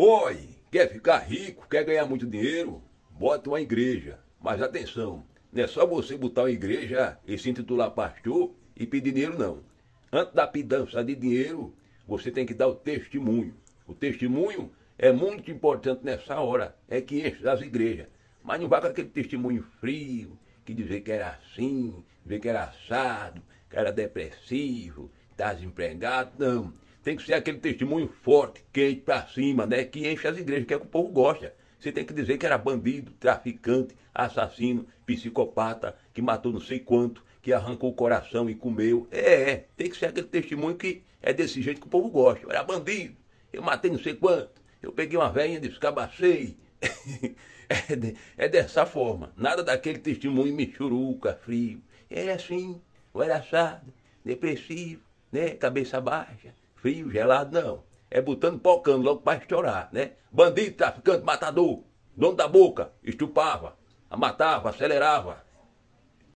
Oi, quer ficar rico, quer ganhar muito dinheiro? Bota uma igreja. Mas atenção, não é só você botar uma igreja e se intitular pastor e pedir dinheiro, não. Antes da pidança de dinheiro, você tem que dar o testemunho. O testemunho é muito importante nessa hora, é que enche as igrejas. Mas não vá com aquele testemunho frio, que dizer que era assim, dizer que era assado, que era depressivo, que estava tá desempregado, não tem que ser aquele testemunho forte, quente para cima, né? Que enche as igrejas, que é o que o povo gosta. Você tem que dizer que era bandido, traficante, assassino, psicopata, que matou não sei quanto, que arrancou o coração e comeu. É, é, tem que ser aquele testemunho que é desse jeito que o povo gosta. Eu era bandido, eu matei não sei quanto, eu peguei uma velhinha e descabacei. é, de, é dessa forma, nada daquele testemunho michuruca, frio. Ele é assim, o era assado, depressivo, né? Cabeça baixa, frio, gelado, não. É botando pocando logo para estourar, né? Bandido, traficante, matador, dono da boca, estupava, matava, acelerava.